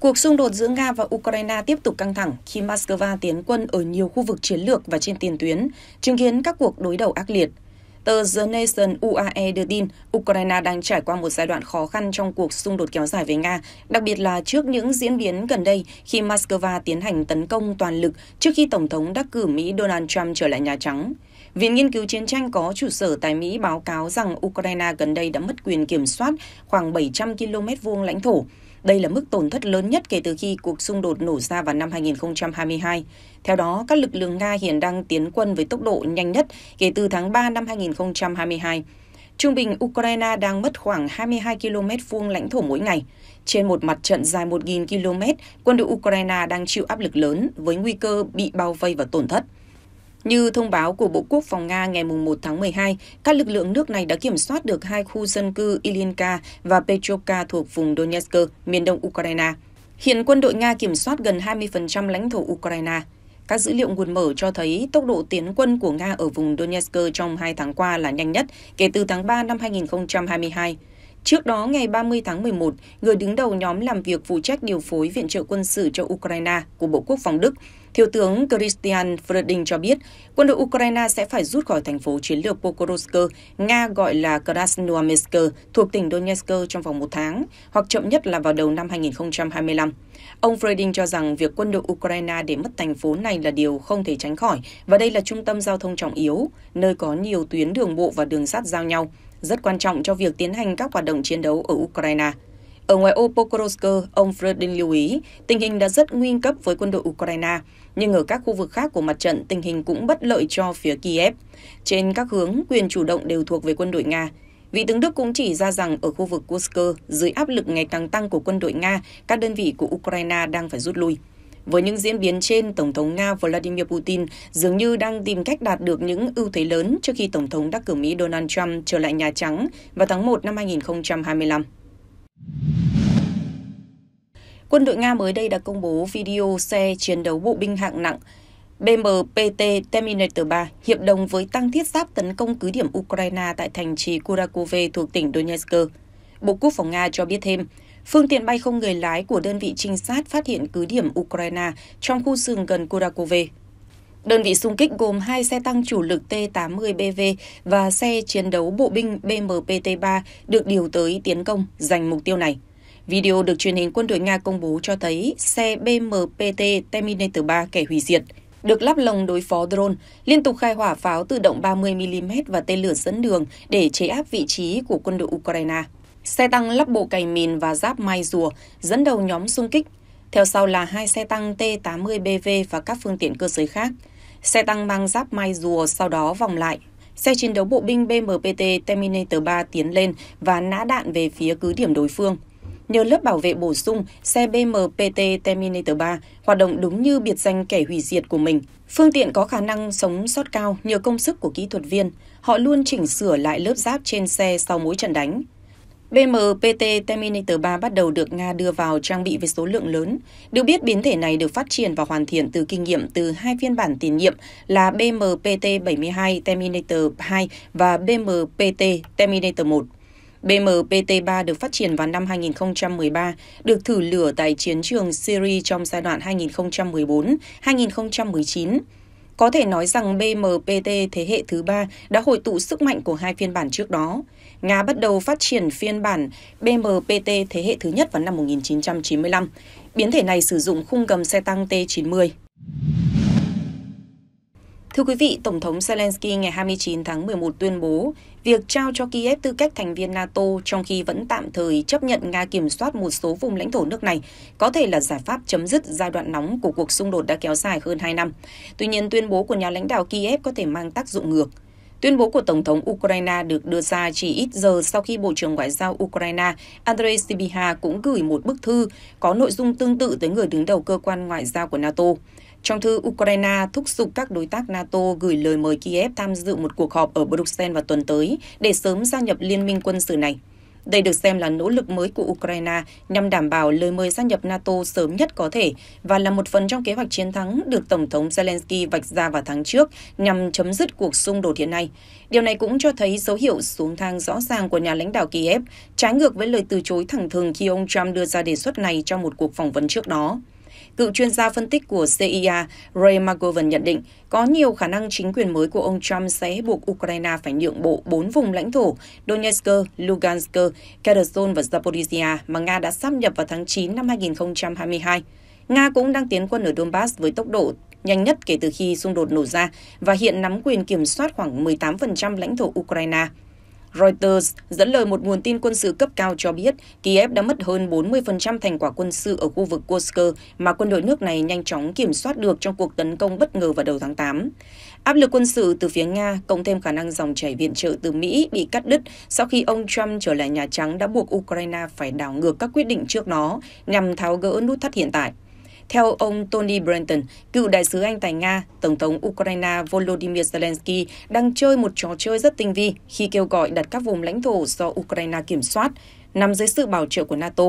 Cuộc xung đột giữa Nga và Ukraine tiếp tục căng thẳng khi Moscow tiến quân ở nhiều khu vực chiến lược và trên tiền tuyến, chứng kiến các cuộc đối đầu ác liệt. Tờ The Nation UAE đưa tin Ukraine đang trải qua một giai đoạn khó khăn trong cuộc xung đột kéo dài với Nga, đặc biệt là trước những diễn biến gần đây khi Moscow tiến hành tấn công toàn lực trước khi Tổng thống đắc cử Mỹ Donald Trump trở lại Nhà Trắng. Viện Nghiên cứu Chiến tranh có trụ sở tại Mỹ báo cáo rằng Ukraine gần đây đã mất quyền kiểm soát khoảng 700 km vuông lãnh thổ, đây là mức tổn thất lớn nhất kể từ khi cuộc xung đột nổ ra vào năm 2022. Theo đó, các lực lượng Nga hiện đang tiến quân với tốc độ nhanh nhất kể từ tháng 3 năm 2022. Trung bình, Ukraine đang mất khoảng 22 km vuông lãnh thổ mỗi ngày. Trên một mặt trận dài 1.000 km, quân đội Ukraine đang chịu áp lực lớn với nguy cơ bị bao vây và tổn thất. Như thông báo của Bộ Quốc phòng Nga ngày 1 tháng 12, các lực lượng nước này đã kiểm soát được hai khu dân cư Ilinka và Petrovka thuộc vùng Donetsk, miền đông Ukraine. Hiện quân đội Nga kiểm soát gần 20% lãnh thổ Ukraine. Các dữ liệu nguồn mở cho thấy tốc độ tiến quân của Nga ở vùng Donetsk trong hai tháng qua là nhanh nhất kể từ tháng 3 năm 2022. Trước đó, ngày 30 tháng 11, người đứng đầu nhóm làm việc phụ trách điều phối viện trợ quân sự cho Ukraine của Bộ Quốc phòng Đức, Thiếu tướng Christian Freding cho biết, quân đội Ukraine sẽ phải rút khỏi thành phố chiến lược Pokrovsk, Nga gọi là Krasnoarmeysk, thuộc tỉnh Donetsk trong vòng một tháng, hoặc chậm nhất là vào đầu năm 2025. Ông Freding cho rằng việc quân đội Ukraine để mất thành phố này là điều không thể tránh khỏi, và đây là trung tâm giao thông trọng yếu, nơi có nhiều tuyến đường bộ và đường sắt giao nhau, rất quan trọng cho việc tiến hành các hoạt động chiến đấu ở Ukraine. Ở ngoài ô Pokrovsk, ông Fredin lưu ý tình hình đã rất nguy cấp với quân đội Ukraine, nhưng ở các khu vực khác của mặt trận tình hình cũng bất lợi cho phía Kiev. Trên các hướng, quyền chủ động đều thuộc về quân đội Nga. Vị tướng Đức cũng chỉ ra rằng ở khu vực Kursk, dưới áp lực ngày càng tăng của quân đội Nga, các đơn vị của Ukraine đang phải rút lui. Với những diễn biến trên, Tổng thống Nga Vladimir Putin dường như đang tìm cách đạt được những ưu thế lớn trước khi Tổng thống đắc cử Mỹ Donald Trump trở lại Nhà Trắng vào tháng 1 năm 2025. Quân đội Nga mới đây đã công bố video xe chiến đấu bộ binh hạng nặng BMPT Terminator 3 hiệp đồng với tăng thiết giáp tấn công cứ điểm Ukraine tại thành trì Kurakove thuộc tỉnh Donetsk. Bộ Quốc phòng Nga cho biết thêm, Phương tiện bay không người lái của đơn vị trinh sát phát hiện cứ điểm Ukraine trong khu rừng gần Kurakove. Đơn vị xung kích gồm hai xe tăng chủ lực T-80BV và xe chiến đấu bộ binh BMPT-3 được điều tới tiến công giành mục tiêu này. Video được truyền hình quân đội Nga công bố cho thấy xe BMPT Terminator 3 kẻ hủy diệt được lắp lồng đối phó drone, liên tục khai hỏa pháo tự động 30mm và tên lửa dẫn đường để chế áp vị trí của quân đội Ukraine. Xe tăng lắp bộ cày mìn và giáp mai rùa dẫn đầu nhóm xung kích. Theo sau là hai xe tăng T-80BV và các phương tiện cơ giới khác. Xe tăng mang giáp mai rùa sau đó vòng lại. Xe chiến đấu bộ binh BMPT Terminator 3 tiến lên và nã đạn về phía cứ điểm đối phương. Nhờ lớp bảo vệ bổ sung, xe BMPT Terminator 3 hoạt động đúng như biệt danh kẻ hủy diệt của mình. Phương tiện có khả năng sống sót cao nhờ công sức của kỹ thuật viên. Họ luôn chỉnh sửa lại lớp giáp trên xe sau mỗi trận đánh. BMPT Terminator 3 bắt đầu được Nga đưa vào trang bị với số lượng lớn. Được biết, biến thể này được phát triển và hoàn thiện từ kinh nghiệm từ hai phiên bản tiền nhiệm là BMPT-72 Terminator 2 và BMPT Terminator 1. BMPT-3 được phát triển vào năm 2013, được thử lửa tại chiến trường Syria trong giai đoạn 2014-2019. Có thể nói rằng BMPT thế hệ thứ ba đã hội tụ sức mạnh của hai phiên bản trước đó. Nga bắt đầu phát triển phiên bản BMPT thế hệ thứ nhất vào năm 1995. Biến thể này sử dụng khung gầm xe tăng T-90. Thưa quý vị, Tổng thống Zelensky ngày 29 tháng 11 tuyên bố việc trao cho Kiev tư cách thành viên NATO trong khi vẫn tạm thời chấp nhận Nga kiểm soát một số vùng lãnh thổ nước này có thể là giải pháp chấm dứt giai đoạn nóng của cuộc xung đột đã kéo dài hơn 2 năm. Tuy nhiên, tuyên bố của nhà lãnh đạo Kiev có thể mang tác dụng ngược. Tuyên bố của Tổng thống Ukraine được đưa ra chỉ ít giờ sau khi Bộ trưởng Ngoại giao Ukraine Andrei Sibiha cũng gửi một bức thư có nội dung tương tự tới người đứng đầu cơ quan ngoại giao của NATO. Trong thư, Ukraine thúc giục các đối tác NATO gửi lời mời Kiev tham dự một cuộc họp ở Bruxelles vào tuần tới để sớm gia nhập liên minh quân sự này. Đây được xem là nỗ lực mới của Ukraine nhằm đảm bảo lời mời gia nhập NATO sớm nhất có thể và là một phần trong kế hoạch chiến thắng được Tổng thống Zelensky vạch ra vào tháng trước nhằm chấm dứt cuộc xung đột hiện nay. Điều này cũng cho thấy dấu hiệu xuống thang rõ ràng của nhà lãnh đạo Kiev, trái ngược với lời từ chối thẳng thừng khi ông Trump đưa ra đề xuất này trong một cuộc phỏng vấn trước đó cựu chuyên gia phân tích của CIA Ray McGovern nhận định có nhiều khả năng chính quyền mới của ông Trump sẽ buộc Ukraine phải nhượng bộ bốn vùng lãnh thổ Donetsk, Lugansk, Kherson và Zaporizhia mà Nga đã sáp nhập vào tháng 9 năm 2022. Nga cũng đang tiến quân ở Donbass với tốc độ nhanh nhất kể từ khi xung đột nổ ra và hiện nắm quyền kiểm soát khoảng 18% lãnh thổ Ukraine. Reuters dẫn lời một nguồn tin quân sự cấp cao cho biết Kiev đã mất hơn 40% thành quả quân sự ở khu vực Kursk mà quân đội nước này nhanh chóng kiểm soát được trong cuộc tấn công bất ngờ vào đầu tháng 8. Áp lực quân sự từ phía Nga cộng thêm khả năng dòng chảy viện trợ từ Mỹ bị cắt đứt sau khi ông Trump trở lại Nhà Trắng đã buộc Ukraine phải đảo ngược các quyết định trước nó nhằm tháo gỡ nút thắt hiện tại. Theo ông Tony Brenton, cựu đại sứ Anh tại Nga, Tổng thống Ukraine Volodymyr Zelensky đang chơi một trò chơi rất tinh vi khi kêu gọi đặt các vùng lãnh thổ do Ukraine kiểm soát, nằm dưới sự bảo trợ của NATO.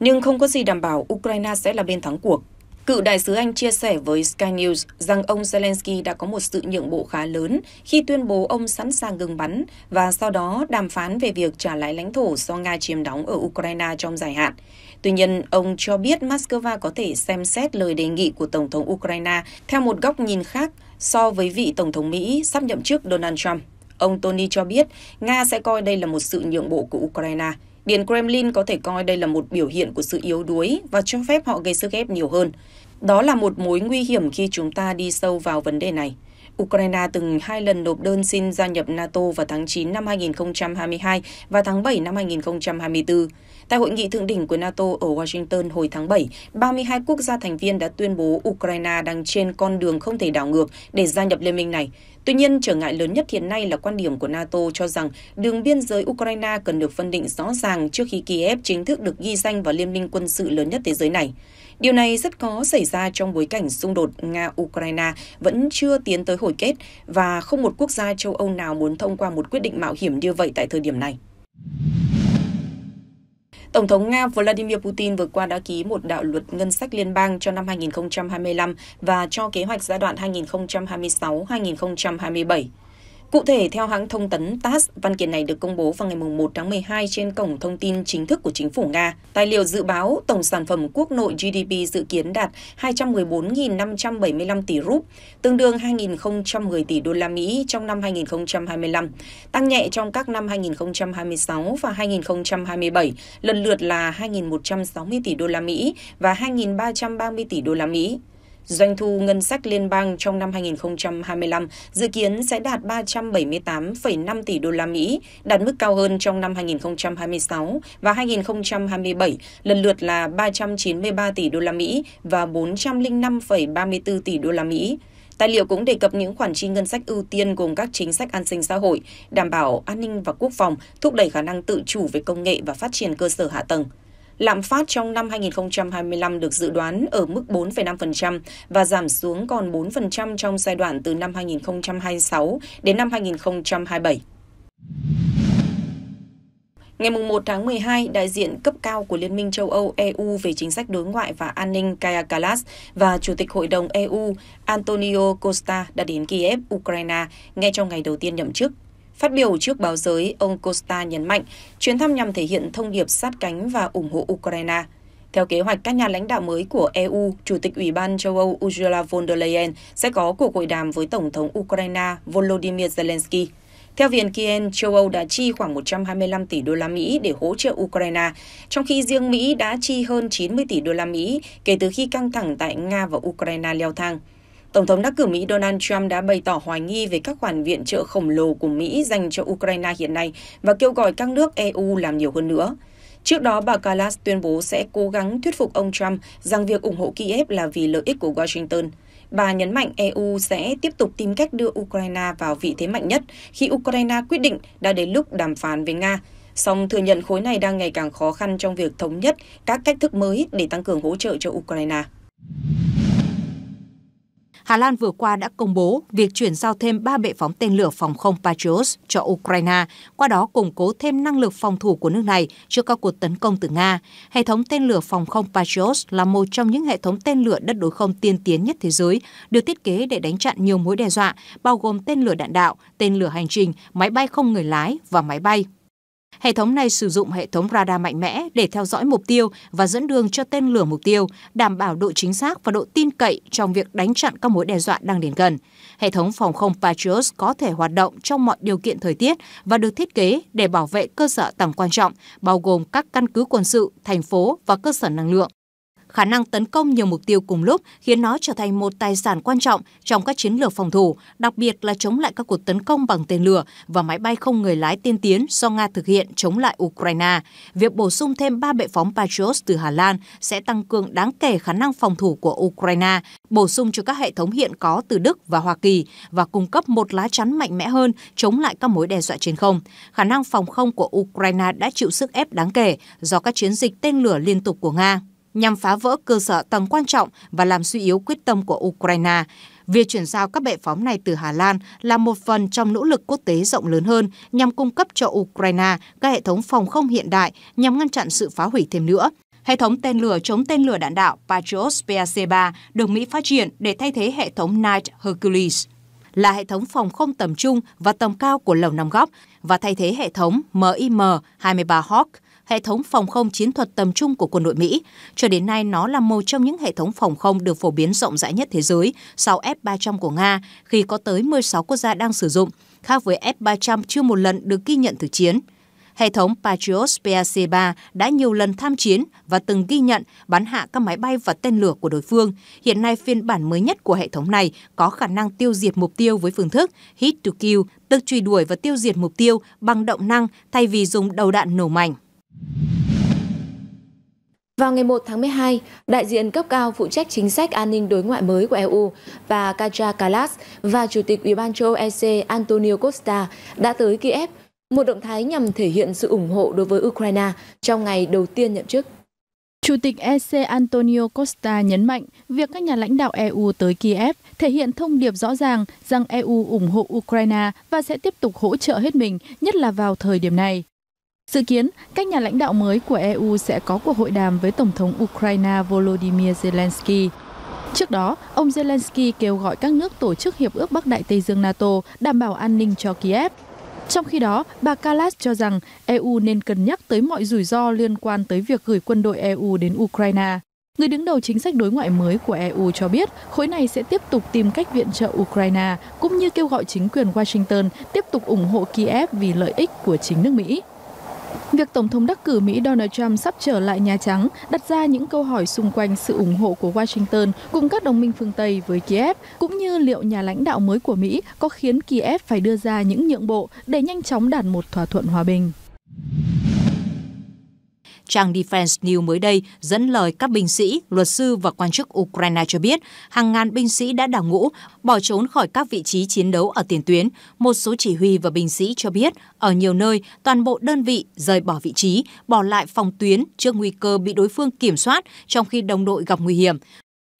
Nhưng không có gì đảm bảo Ukraine sẽ là bên thắng cuộc. Cựu đại sứ Anh chia sẻ với Sky News rằng ông Zelensky đã có một sự nhượng bộ khá lớn khi tuyên bố ông sẵn sàng ngừng bắn và sau đó đàm phán về việc trả lại lãnh thổ do Nga chiếm đóng ở Ukraine trong dài hạn. Tuy nhiên, ông cho biết Moscow có thể xem xét lời đề nghị của Tổng thống Ukraine theo một góc nhìn khác so với vị Tổng thống Mỹ sắp nhậm chức Donald Trump. Ông Tony cho biết Nga sẽ coi đây là một sự nhượng bộ của Ukraine – Điện Kremlin có thể coi đây là một biểu hiện của sự yếu đuối và cho phép họ gây sức ép nhiều hơn. Đó là một mối nguy hiểm khi chúng ta đi sâu vào vấn đề này. Ukraine từng hai lần nộp đơn xin gia nhập NATO vào tháng 9 năm 2022 và tháng 7 năm 2024. Tại hội nghị thượng đỉnh của NATO ở Washington hồi tháng 7, 32 quốc gia thành viên đã tuyên bố Ukraine đang trên con đường không thể đảo ngược để gia nhập liên minh này. Tuy nhiên, trở ngại lớn nhất hiện nay là quan điểm của NATO cho rằng đường biên giới Ukraine cần được phân định rõ ràng trước khi Kiev chính thức được ghi danh vào liên minh quân sự lớn nhất thế giới này. Điều này rất có xảy ra trong bối cảnh xung đột Nga-Ukraine vẫn chưa tiến tới hồi kết và không một quốc gia châu Âu nào muốn thông qua một quyết định mạo hiểm như vậy tại thời điểm này. Tổng thống Nga Vladimir Putin vừa qua đã ký một đạo luật ngân sách liên bang cho năm 2025 và cho kế hoạch giai đoạn 2026-2027. Cụ thể, theo hãng thông tấn TASS, văn kiện này được công bố vào ngày 1 tháng 12 trên cổng thông tin chính thức của chính phủ Nga. Tài liệu dự báo tổng sản phẩm quốc nội GDP dự kiến đạt 214.575 tỷ rúp, tương đương 2.010 tỷ đô la Mỹ trong năm 2025, tăng nhẹ trong các năm 2026 và 2027, lần lượt là 2.160 tỷ đô la Mỹ và 2.330 tỷ đô la Mỹ. Doanh thu ngân sách liên bang trong năm 2025 dự kiến sẽ đạt 378,5 tỷ đô la Mỹ, đạt mức cao hơn trong năm 2026 và 2027, lần lượt là 393 tỷ đô la Mỹ và 405,34 tỷ đô la Mỹ. Tài liệu cũng đề cập những khoản chi ngân sách ưu tiên gồm các chính sách an sinh xã hội, đảm bảo an ninh và quốc phòng, thúc đẩy khả năng tự chủ về công nghệ và phát triển cơ sở hạ tầng lạm phát trong năm 2025 được dự đoán ở mức 4,5% và giảm xuống còn 4% trong giai đoạn từ năm 2026 đến năm 2027. Ngày 1 tháng 12, đại diện cấp cao của Liên minh châu Âu EU về chính sách đối ngoại và an ninh Kaya Kallas và Chủ tịch Hội đồng EU Antonio Costa đã đến Kiev, Ukraine ngay trong ngày đầu tiên nhậm chức. Phát biểu trước báo giới, ông Costa nhấn mạnh chuyến thăm nhằm thể hiện thông điệp sát cánh và ủng hộ Ukraine. Theo kế hoạch, các nhà lãnh đạo mới của EU, Chủ tịch Ủy ban châu Âu Ursula von der Leyen sẽ có cuộc hội đàm với Tổng thống Ukraine Volodymyr Zelensky. Theo Viện Kien, châu Âu đã chi khoảng 125 tỷ đô la Mỹ để hỗ trợ Ukraine, trong khi riêng Mỹ đã chi hơn 90 tỷ đô la Mỹ kể từ khi căng thẳng tại Nga và Ukraine leo thang. Tổng thống đắc cử Mỹ Donald Trump đã bày tỏ hoài nghi về các khoản viện trợ khổng lồ của Mỹ dành cho Ukraine hiện nay và kêu gọi các nước EU làm nhiều hơn nữa. Trước đó, bà Kallas tuyên bố sẽ cố gắng thuyết phục ông Trump rằng việc ủng hộ Kiev là vì lợi ích của Washington. Bà nhấn mạnh EU sẽ tiếp tục tìm cách đưa Ukraine vào vị thế mạnh nhất khi Ukraine quyết định đã đến lúc đàm phán với Nga, song thừa nhận khối này đang ngày càng khó khăn trong việc thống nhất các cách thức mới để tăng cường hỗ trợ cho Ukraine. Hà Lan vừa qua đã công bố việc chuyển giao thêm 3 bệ phóng tên lửa phòng không Patriot cho Ukraine, qua đó củng cố thêm năng lực phòng thủ của nước này trước các cuộc tấn công từ Nga. Hệ thống tên lửa phòng không Patriot là một trong những hệ thống tên lửa đất đối không tiên tiến nhất thế giới, được thiết kế để đánh chặn nhiều mối đe dọa, bao gồm tên lửa đạn đạo, tên lửa hành trình, máy bay không người lái và máy bay Hệ thống này sử dụng hệ thống radar mạnh mẽ để theo dõi mục tiêu và dẫn đường cho tên lửa mục tiêu, đảm bảo độ chính xác và độ tin cậy trong việc đánh chặn các mối đe dọa đang đến gần. Hệ thống phòng không Patriot có thể hoạt động trong mọi điều kiện thời tiết và được thiết kế để bảo vệ cơ sở tầng quan trọng, bao gồm các căn cứ quân sự, thành phố và cơ sở năng lượng khả năng tấn công nhiều mục tiêu cùng lúc khiến nó trở thành một tài sản quan trọng trong các chiến lược phòng thủ, đặc biệt là chống lại các cuộc tấn công bằng tên lửa và máy bay không người lái tiên tiến do Nga thực hiện chống lại Ukraine. Việc bổ sung thêm 3 bệ phóng Patriot từ Hà Lan sẽ tăng cường đáng kể khả năng phòng thủ của Ukraine, bổ sung cho các hệ thống hiện có từ Đức và Hoa Kỳ và cung cấp một lá chắn mạnh mẽ hơn chống lại các mối đe dọa trên không. Khả năng phòng không của Ukraine đã chịu sức ép đáng kể do các chiến dịch tên lửa liên tục của Nga nhằm phá vỡ cơ sở tầng quan trọng và làm suy yếu quyết tâm của Ukraine. Việc chuyển giao các bệ phóng này từ Hà Lan là một phần trong nỗ lực quốc tế rộng lớn hơn nhằm cung cấp cho Ukraine các hệ thống phòng không hiện đại nhằm ngăn chặn sự phá hủy thêm nữa. Hệ thống tên lửa chống tên lửa đạn đạo Patriot PAC-3 được Mỹ phát triển để thay thế hệ thống Night Hercules là hệ thống phòng không tầm trung và tầm cao của Lầu Năm Góc và thay thế hệ thống MIM-23 Hawk hệ thống phòng không chiến thuật tầm trung của quân đội Mỹ. Cho đến nay, nó là một trong những hệ thống phòng không được phổ biến rộng rãi nhất thế giới, sau F-300 của Nga, khi có tới 16 quốc gia đang sử dụng, khác với F-300 chưa một lần được ghi nhận thực chiến. Hệ thống Patriot PAC-3 đã nhiều lần tham chiến và từng ghi nhận bắn hạ các máy bay và tên lửa của đối phương. Hiện nay, phiên bản mới nhất của hệ thống này có khả năng tiêu diệt mục tiêu với phương thức hit to kill, tức truy đuổi và tiêu diệt mục tiêu bằng động năng thay vì dùng đầu đạn nổ mạnh vào ngày 1 tháng 12, đại diện cấp cao phụ trách chính sách an ninh đối ngoại mới của EU và Kaja Kallas và Chủ tịch Ủy ban châu EC Antonio Costa đã tới Kiev, một động thái nhằm thể hiện sự ủng hộ đối với Ukraine trong ngày đầu tiên nhậm chức. Chủ tịch EC Antonio Costa nhấn mạnh việc các nhà lãnh đạo EU tới Kiev thể hiện thông điệp rõ ràng rằng EU ủng hộ Ukraine và sẽ tiếp tục hỗ trợ hết mình, nhất là vào thời điểm này. Dự kiến, các nhà lãnh đạo mới của EU sẽ có cuộc hội đàm với Tổng thống Ukraine Volodymyr Zelensky. Trước đó, ông Zelensky kêu gọi các nước tổ chức Hiệp ước Bắc Đại Tây Dương NATO đảm bảo an ninh cho Kiev. Trong khi đó, bà Kallas cho rằng EU nên cân nhắc tới mọi rủi ro liên quan tới việc gửi quân đội EU đến Ukraine. Người đứng đầu chính sách đối ngoại mới của EU cho biết khối này sẽ tiếp tục tìm cách viện trợ Ukraine, cũng như kêu gọi chính quyền Washington tiếp tục ủng hộ Kiev vì lợi ích của chính nước Mỹ. Việc Tổng thống đắc cử Mỹ Donald Trump sắp trở lại Nhà Trắng đặt ra những câu hỏi xung quanh sự ủng hộ của Washington cùng các đồng minh phương Tây với Kiev, cũng như liệu nhà lãnh đạo mới của Mỹ có khiến Kiev phải đưa ra những nhượng bộ để nhanh chóng đạt một thỏa thuận hòa bình trang Defense News mới đây dẫn lời các binh sĩ, luật sư và quan chức Ukraine cho biết hàng ngàn binh sĩ đã đào ngũ, bỏ trốn khỏi các vị trí chiến đấu ở tiền tuyến. Một số chỉ huy và binh sĩ cho biết ở nhiều nơi toàn bộ đơn vị rời bỏ vị trí, bỏ lại phòng tuyến trước nguy cơ bị đối phương kiểm soát trong khi đồng đội gặp nguy hiểm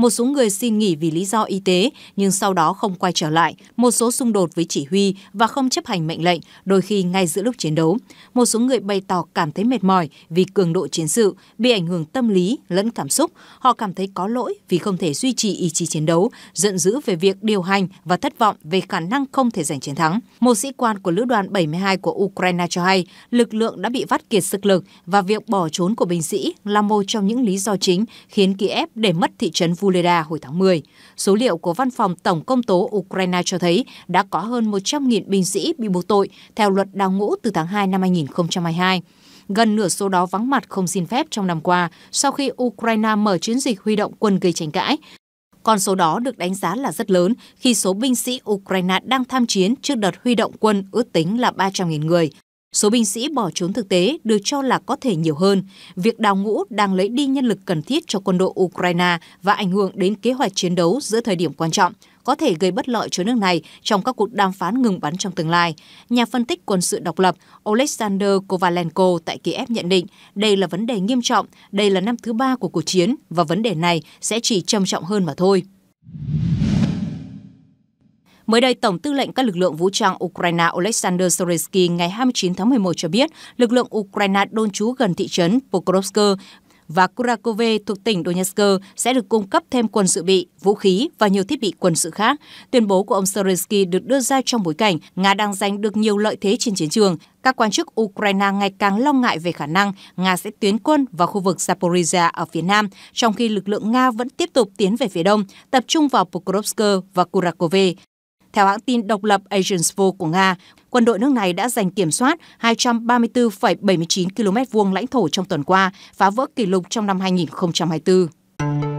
một số người xin nghỉ vì lý do y tế nhưng sau đó không quay trở lại, một số xung đột với chỉ huy và không chấp hành mệnh lệnh, đôi khi ngay giữa lúc chiến đấu. Một số người bày tỏ cảm thấy mệt mỏi vì cường độ chiến sự, bị ảnh hưởng tâm lý lẫn cảm xúc, họ cảm thấy có lỗi vì không thể duy trì ý chí chiến đấu, giận dữ về việc điều hành và thất vọng về khả năng không thể giành chiến thắng. Một sĩ quan của lữ đoàn 72 của Ukraine cho hay lực lượng đã bị vắt kiệt sức lực và việc bỏ trốn của binh sĩ là một trong những lý do chính khiến Kiev để mất thị trấn Vua Fuleda hồi tháng 10. Số liệu của Văn phòng Tổng công tố Ukraine cho thấy đã có hơn 100.000 binh sĩ bị buộc tội theo luật đào ngũ từ tháng 2 năm 2022. Gần nửa số đó vắng mặt không xin phép trong năm qua sau khi Ukraine mở chiến dịch huy động quân gây tranh cãi. Con số đó được đánh giá là rất lớn khi số binh sĩ Ukraine đang tham chiến trước đợt huy động quân ước tính là 300.000 người, Số binh sĩ bỏ trốn thực tế được cho là có thể nhiều hơn. Việc đào ngũ đang lấy đi nhân lực cần thiết cho quân đội Ukraine và ảnh hưởng đến kế hoạch chiến đấu giữa thời điểm quan trọng, có thể gây bất lợi cho nước này trong các cuộc đàm phán ngừng bắn trong tương lai. Nhà phân tích quân sự độc lập Oleksandr Kovalenko tại Kiev nhận định đây là vấn đề nghiêm trọng, đây là năm thứ ba của cuộc chiến và vấn đề này sẽ chỉ trầm trọng hơn mà thôi. Mới đây, Tổng tư lệnh các lực lượng vũ trang Ukraine Oleksandr Zelensky ngày 29 tháng 11 cho biết lực lượng Ukraine đôn trú gần thị trấn Pokrovsk và Kurakove thuộc tỉnh Donetsk sẽ được cung cấp thêm quân sự bị, vũ khí và nhiều thiết bị quân sự khác. Tuyên bố của ông Zelensky được đưa ra trong bối cảnh Nga đang giành được nhiều lợi thế trên chiến trường. Các quan chức Ukraine ngày càng lo ngại về khả năng Nga sẽ tuyến quân vào khu vực Zaporizhia ở phía nam, trong khi lực lượng Nga vẫn tiếp tục tiến về phía đông, tập trung vào Pokrovsk và Kurakove. Theo hãng tin độc lập Agency của Nga, quân đội nước này đã giành kiểm soát 234,79 km vuông lãnh thổ trong tuần qua, phá vỡ kỷ lục trong năm 2024.